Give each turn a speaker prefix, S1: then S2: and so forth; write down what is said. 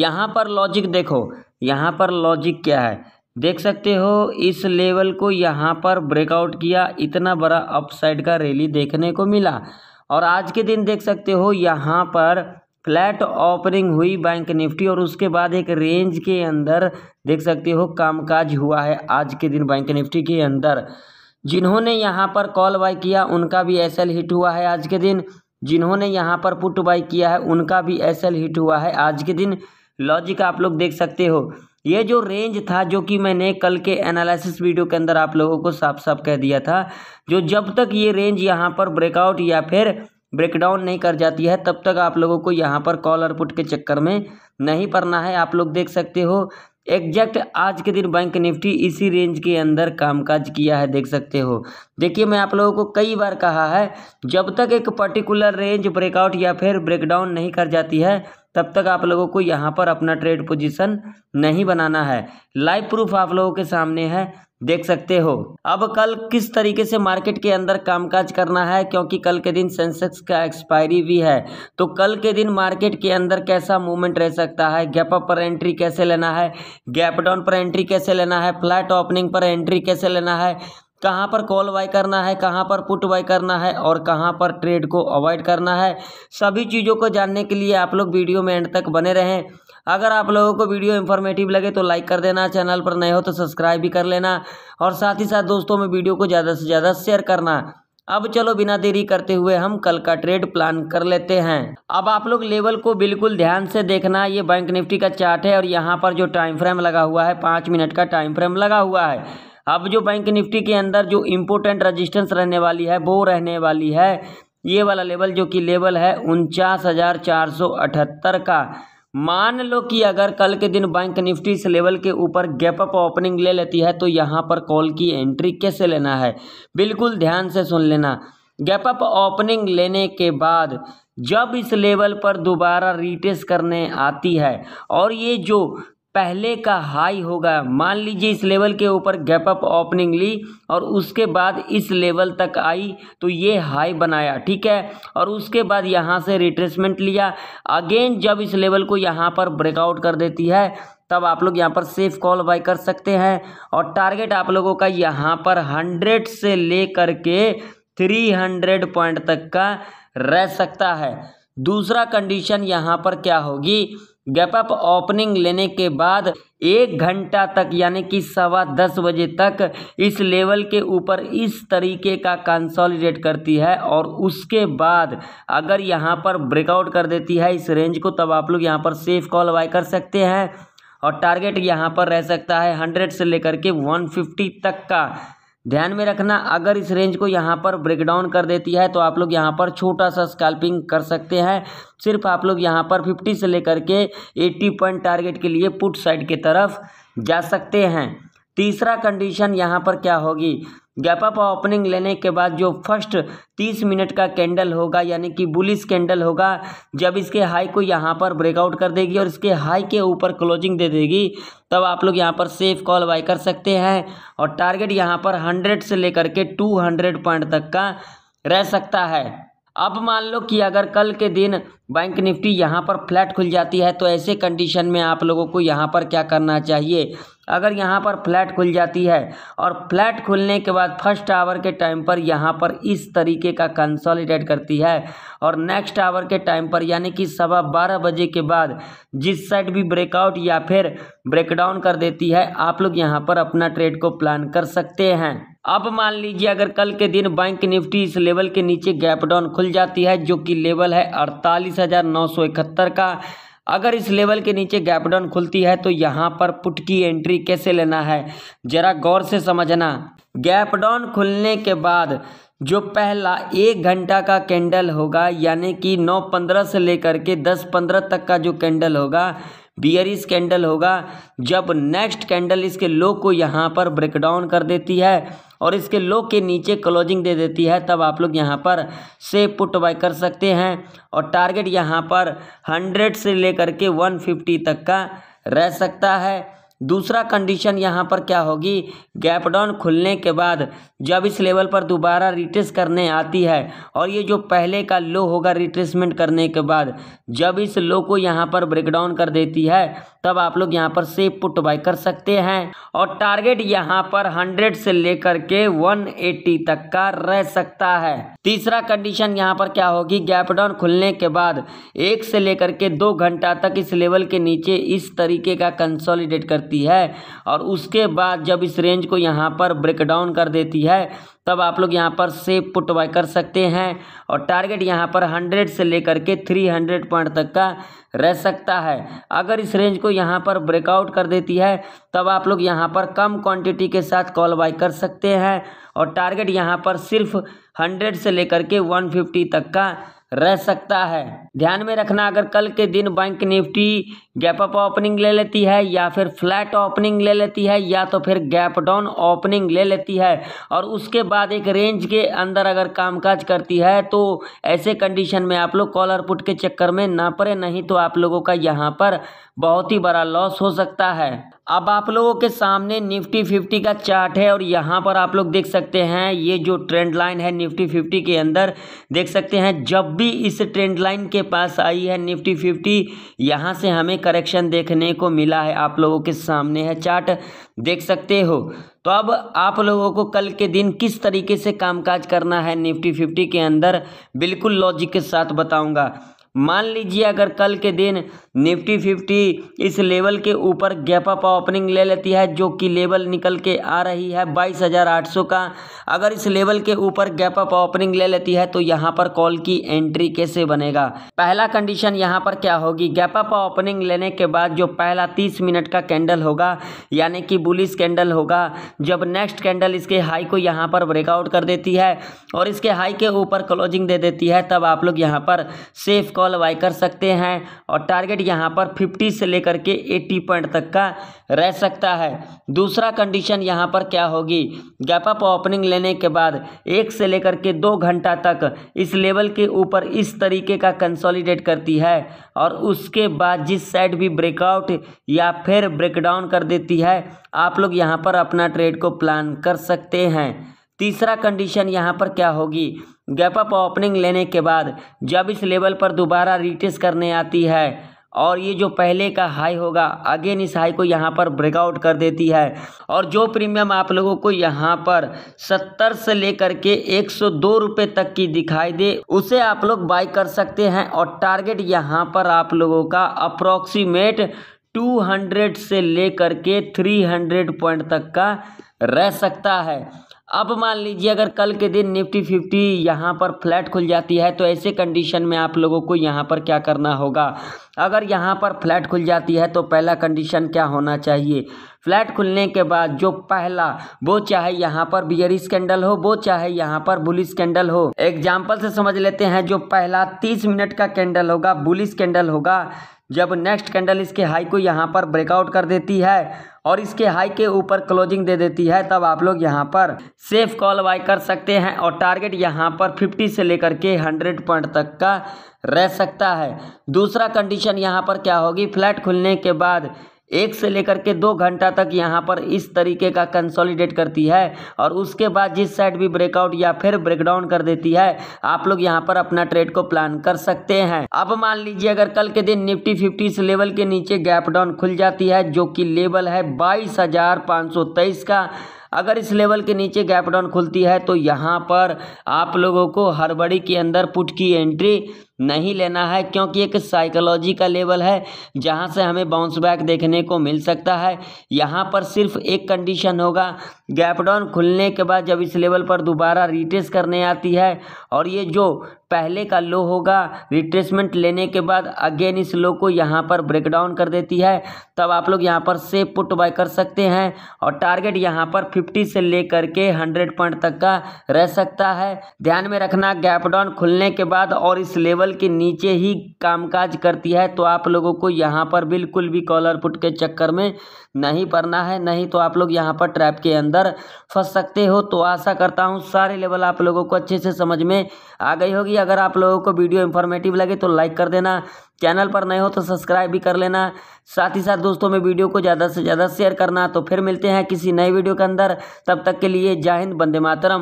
S1: यहाँ पर लॉजिक देखो यहाँ पर लॉजिक क्या है देख सकते हो इस लेवल को यहाँ पर ब्रेकआउट किया इतना बड़ा अपसाइड का रैली देखने को मिला और आज के दिन देख सकते हो यहाँ पर फ्लैट ओपनिंग हुई बैंक निफ्टी और उसके बाद एक रेंज के अंदर देख सकते हो कामकाज हुआ है आज के दिन बैंक निफ्टी के अंदर जिन्होंने यहाँ पर कॉल बाय किया उनका भी एस हिट हुआ है आज के दिन जिन्होंने यहाँ पर पुट बाय किया है उनका भी एस हिट हुआ है आज के दिन लॉजिक आप लोग देख सकते हो ये जो रेंज था जो कि मैंने कल के एनालिसिस वीडियो के अंदर आप लोगों को साफ साफ कह दिया था जो जब तक ये रेंज यहाँ पर ब्रेकआउट या फिर ब्रेकडाउन नहीं कर जाती है तब तक आप लोगों को यहाँ पर कॉल और पुट के चक्कर में नहीं पड़ना है आप लोग देख सकते हो एग्जैक्ट आज के दिन बैंक निफ्टी इसी रेंज के अंदर कामकाज किया है देख सकते हो देखिए मैं आप लोगों को कई बार कहा है जब तक एक पर्टिकुलर रेंज ब्रेकआउट या फिर ब्रेकडाउन नहीं कर जाती है तब तक आप लोगों को यहाँ पर अपना ट्रेड पोजीशन नहीं बनाना है लाइव प्रूफ आप लोगों के सामने है देख सकते हो अब कल किस तरीके से मार्केट के अंदर कामकाज करना है क्योंकि कल के दिन सेंसेक्स का एक्सपायरी भी है तो कल के दिन मार्केट के अंदर कैसा मूवमेंट रह सकता है गैप अप पर एंट्री कैसे लेना है गैप डाउन पर एंट्री कैसे लेना है फ्लैट ओपनिंग पर एंट्री कैसे लेना है कहाँ पर कॉल बाई करना है कहाँ पर पुट बाई करना है और कहाँ पर ट्रेड को अवॉइड करना है सभी चीज़ों को जानने के लिए आप लोग वीडियो में एंड तक बने रहें अगर आप लोगों को वीडियो इन्फॉर्मेटिव लगे तो लाइक कर देना चैनल पर नए हो तो सब्सक्राइब भी कर लेना और साथ ही साथ दोस्तों में वीडियो को ज़्यादा से ज़्यादा शेयर करना अब चलो बिना देरी करते हुए हम कल का ट्रेड प्लान कर लेते हैं अब आप लोग लेवल को बिल्कुल ध्यान से देखना ये बैंक निफ्टी का चार्ट है और यहाँ पर जो टाइम फ्रेम लगा हुआ है पाँच मिनट का टाइम फ्रेम लगा हुआ है अब जो बैंक निफ्टी के अंदर जो इम्पोर्टेंट रजिस्टेंस रहने वाली है वो रहने वाली है ये वाला लेवल जो कि लेवल है उनचास का मान लो कि अगर कल के दिन बैंक निफ्टी इस लेवल के ऊपर गैप अप ओपनिंग ले लेती है तो यहाँ पर कॉल की एंट्री कैसे लेना है बिल्कुल ध्यान से सुन लेना गैप अप ओपनिंग लेने के बाद जब इस लेवल पर दोबारा रिटेस करने आती है और ये जो पहले का हाई होगा मान लीजिए इस लेवल के ऊपर गैप अप ओपनिंग ली और उसके बाद इस लेवल तक आई तो ये हाई बनाया ठीक है और उसके बाद यहाँ से रिट्रेसमेंट लिया अगेन जब इस लेवल को यहाँ पर ब्रेकआउट कर देती है तब आप लोग यहाँ पर सेफ कॉल बाई कर सकते हैं और टारगेट आप लोगों का यहाँ पर हंड्रेड से ले करके थ्री हंड्रेड पॉइंट तक का रह सकता है दूसरा कंडीशन यहाँ पर क्या होगी गैप अप ओपनिंग लेने के बाद एक घंटा तक यानी कि सवा दस बजे तक इस लेवल के ऊपर इस तरीके का कंसोलिडेट करती है और उसके बाद अगर यहाँ पर ब्रेकआउट कर देती है इस रेंज को तब आप लोग यहाँ पर सेफ कॉल बाय कर सकते हैं और टारगेट यहाँ पर रह सकता है हंड्रेड से लेकर के वन फिफ्टी तक का ध्यान में रखना अगर इस रेंज को यहाँ पर ब्रेकडाउन कर देती है तो आप लोग यहाँ पर छोटा सा स्कैल्पिंग कर सकते हैं सिर्फ आप लोग यहाँ पर 50 से लेकर के 80 पॉइंट टारगेट के लिए पुट साइड की तरफ जा सकते हैं तीसरा कंडीशन यहाँ पर क्या होगी गैप अप ओपनिंग लेने के बाद जो फर्स्ट तीस मिनट का कैंडल होगा यानी कि बुलिस कैंडल होगा जब इसके हाई को यहाँ पर ब्रेकआउट कर देगी और इसके हाई के ऊपर क्लोजिंग दे देगी तब आप लोग यहाँ पर सेफ कॉल बाई कर सकते हैं और टारगेट यहाँ पर हंड्रेड से लेकर के टू हंड्रेड पॉइंट तक का रह सकता है अब मान लो कि अगर कल के दिन बैंक निफ्टी यहाँ पर फ्लैट खुल जाती है तो ऐसे कंडीशन में आप लोगों को यहाँ पर क्या करना चाहिए अगर यहाँ पर फ्लैट खुल जाती है और फ्लैट खुलने के बाद फर्स्ट आवर के टाइम पर यहाँ पर इस तरीके का कंसोलिडेट करती है और नेक्स्ट आवर के टाइम पर यानी कि सवा बारह बजे के बाद जिस साइड भी ब्रेकआउट या फिर ब्रेकडाउन कर देती है आप लोग यहाँ पर अपना ट्रेड को प्लान कर सकते हैं अब मान लीजिए अगर कल के दिन बैंक निफ्टी इस लेवल के नीचे गैप डाउन खुल जाती है जो कि लेवल है अड़तालीस हज़ार का अगर इस लेवल के नीचे गैप डाउन खुलती है तो यहाँ पर पुट की एंट्री कैसे लेना है जरा गौर से समझना गैप डाउन खुलने के बाद जो पहला एक घंटा का कैंडल होगा यानी कि 9:15 से लेकर के 10:15 तक का जो कैंडल होगा बियरिस कैंडल होगा जब नेक्स्ट कैंडल इसके लो को यहाँ पर ब्रेकडाउन कर देती है और इसके लो के नीचे क्लोजिंग दे देती है तब आप लोग यहाँ पर से पुट बाय कर सकते हैं और टारगेट यहाँ पर हंड्रेड से लेकर के वन फिफ्टी तक का रह सकता है दूसरा कंडीशन यहाँ पर क्या होगी गैप डाउन खुलने के बाद जब इस लेवल पर दोबारा रिट्रेस करने आती है और ये जो पहले का लो होगा रिट्रेसमेंट करने के बाद जब इस लो को यहाँ पर ब्रेकडाउन कर देती है तब आप लोग यहाँ पर सेफ पुट बाय कर सकते हैं और टारगेट यहाँ पर हंड्रेड से लेकर के वन एट्टी तक का रह सकता है तीसरा कंडीशन यहाँ पर क्या होगी गैप डाउन खुलने के बाद एक से लेकर के दो घंटा तक इस लेवल के नीचे इस तरीके का कंसोलिडेट कर लगती है और उसके बाद जब इस रेंज को यहाँ पर ब्रेकडाउन कर देती है तब आप लोग यहाँ पर सेफ पुट बाय कर सकते हैं और टारगेट यहाँ पर 100 से लेकर के 300 पॉइंट तक का रह सकता है अगर इस रेंज को यहाँ पर ब्रेकआउट कर देती है तब आप लोग यहाँ पर कम क्वांटिटी के साथ कॉल बाय कर सकते हैं और टारगेट यहाँ पर सिर्फ हंड्रेड से लेकर के फिफ्टी तक का रह सकता है ध्यान में रखना अगर कल के दिन bank Nifty gap up opening ले लेती है या फिर फ्लैट ओपनिंग ले लेती है या तो फिर गैप डाउन ओपनिंग ले लेती है और उसके बाद एक रेंज के अंदर अगर कामकाज करती है तो ऐसे कंडीशन में आप लोग कॉलर पुट के चक्कर में ना पड़े नहीं तो आप लोगों का यहाँ पर बहुत ही बड़ा लॉस हो सकता है अब आप लोगों के सामने निफ्टी फिफ्टी का चार्ट है और यहाँ पर आप लोग देख सकते हैं ये जो ट्रेंड लाइन है निफ्टी फिफ्टी के अंदर देख सकते हैं जब भी इस ट्रेंड लाइन के पास आई है निफ्टी फिफ्टी यहाँ से हमें करेक्शन देखने को मिला है आप लोगों के सामने है चार्ट देख सकते हो तो अब आप लोगों को कल के दिन किस तरीके से कामकाज करना है निफ्टी फिफ्टी के अंदर बिल्कुल लॉजिक के साथ बताऊंगा मान लीजिए अगर कल के दिन निफ्टी फिफ्टी इस लेवल के ऊपर गैप अप ओपनिंग ले लेती है जो कि लेवल निकल के आ रही है बाईस हज़ार आठ सौ का अगर इस लेवल के ऊपर गैप अप ओपनिंग ले लेती है तो यहाँ पर कॉल की एंट्री कैसे बनेगा पहला कंडीशन यहाँ पर क्या होगी गैप अप ओपनिंग लेने के बाद जो पहला तीस मिनट का कैंडल होगा यानी कि बुलिस कैंडल होगा जब नेक्स्ट कैंडल इसके हाई को यहाँ पर ब्रेकआउट कर देती है और इसके हाई के ऊपर क्लोजिंग दे देती है तब आप लोग यहाँ पर सेफ कॉल वाई कर सकते हैं और टारगेट यहाँ पर 50 से लेकर के 80 पॉइंट तक का रह सकता है दूसरा कंडीशन यहाँ पर क्या होगी गैप अप ओपनिंग लेने के बाद एक से लेकर के दो घंटा तक इस लेवल के ऊपर इस तरीके का कंसोलिडेट करती है और उसके बाद जिस साइड भी ब्रेकआउट या फिर ब्रेकडाउन कर देती है आप लोग यहाँ पर अपना ट्रेड को प्लान कर सकते हैं तीसरा कंडीशन यहाँ पर क्या होगी गैप अप ओपनिंग लेने के बाद जब इस लेवल पर दोबारा रिटेस करने आती है और ये जो पहले का हाई होगा अगेन इस हाई को यहाँ पर ब्रेकआउट कर देती है और जो प्रीमियम आप लोगों को यहाँ पर 70 से लेकर के 102 रुपए तक की दिखाई दे उसे आप लोग बाई कर सकते हैं और टारगेट यहाँ पर आप लोगों का अप्रोक्सीमेट 200 से लेकर के 300 पॉइंट तक का रह सकता है अब मान लीजिए अगर कल के दिन निफ्टी फिफ्टी यहाँ पर फ्लैट खुल जाती है तो ऐसे कंडीशन में आप लोगों को यहाँ पर क्या करना होगा अगर यहाँ पर फ्लैट खुल जाती है तो पहला कंडीशन क्या होना चाहिए फ्लैट खुलने के बाद जो पहला वो चाहे यहाँ पर बियर स्कैंडल हो वो चाहे यहाँ पर बुलिस कैंडल हो एग्जाम्पल से समझ लेते हैं जो पहला तीस मिनट का कैंडल होगा बुलिस कैंडल होगा जब नेक्स्ट कैंडल इसके हाई को यहाँ पर ब्रेकआउट कर देती है और इसके हाई के ऊपर क्लोजिंग दे देती है तब आप लोग यहाँ पर सेफ कॉल बाई कर सकते हैं और टारगेट यहाँ पर 50 से लेकर के 100 पॉइंट तक का रह सकता है दूसरा कंडीशन यहाँ पर क्या होगी फ्लैट खुलने के बाद एक से लेकर के दो घंटा तक यहाँ पर इस तरीके का कंसोलिडेट करती है और उसके बाद जिस साइड भी ब्रेकआउट या फिर ब्रेकडाउन कर देती है आप लोग यहाँ पर अपना ट्रेड को प्लान कर सकते हैं अब मान लीजिए अगर कल के दिन निफ्टी फिफ्टी इस लेवल के नीचे गैप डाउन खुल जाती है जो कि लेवल है बाईस का अगर इस लेवल के नीचे गैप डाउन खुलती है तो यहाँ पर आप लोगों को हड़बड़ी के अंदर पुट की एंट्री नहीं लेना है क्योंकि एक साइकोलॉजी का लेवल है जहाँ से हमें बाउंस बैक देखने को मिल सकता है यहाँ पर सिर्फ एक कंडीशन होगा गैप डाउन खुलने के बाद जब इस लेवल पर दोबारा रिट्रेस करने आती है और ये जो पहले का लो होगा रिट्रेसमेंट लेने के बाद अगेन इस लो को यहाँ पर ब्रेक डाउन कर देती है तब आप लोग यहाँ पर से पुट बाय कर सकते हैं और टारगेट यहाँ पर 50 से लेकर के 100 पॉइंट तक का रह सकता है ध्यान में रखना गैप डाउन खुलने के बाद और इस लेवल टेबल के नीचे ही कामकाज करती है तो आप लोगों को यहाँ पर बिल्कुल भी कॉलर पुट के चक्कर में नहीं पड़ना है नहीं तो आप लोग यहाँ पर ट्रैप के अंदर फंस सकते हो तो आशा करता हूँ सारे लेवल आप लोगों को अच्छे से समझ में आ गई होगी अगर आप लोगों को वीडियो इन्फॉर्मेटिव लगे तो लाइक कर देना चैनल पर नए हो तो सब्सक्राइब भी कर लेना साथ ही साथ दोस्तों में वीडियो को ज़्यादा से ज़्यादा शेयर करना तो फिर मिलते हैं किसी नए वीडियो के अंदर तब तक के लिए जय हिंद बंदे मातरम